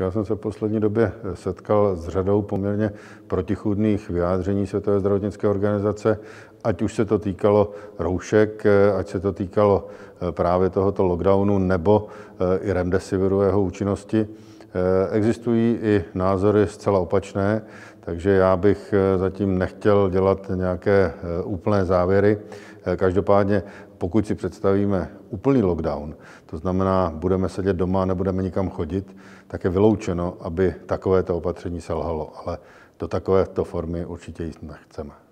Já jsem se v poslední době setkal s řadou poměrně protichůdných vyjádření Světové zdravotnické organizace, ať už se to týkalo roušek, ať se to týkalo právě tohoto lockdownu nebo eh, i remdesiviru jeho účinnosti. Eh, existují i názory zcela opačné, takže já bych eh, zatím nechtěl dělat nějaké eh, úplné závěry. Každopádně, pokud si představíme úplný lockdown, to znamená, budeme sedět doma, nebudeme nikam chodit, tak je vyloučeno, aby takovéto opatření selhalo, ale do takovéto formy určitě jít nechceme.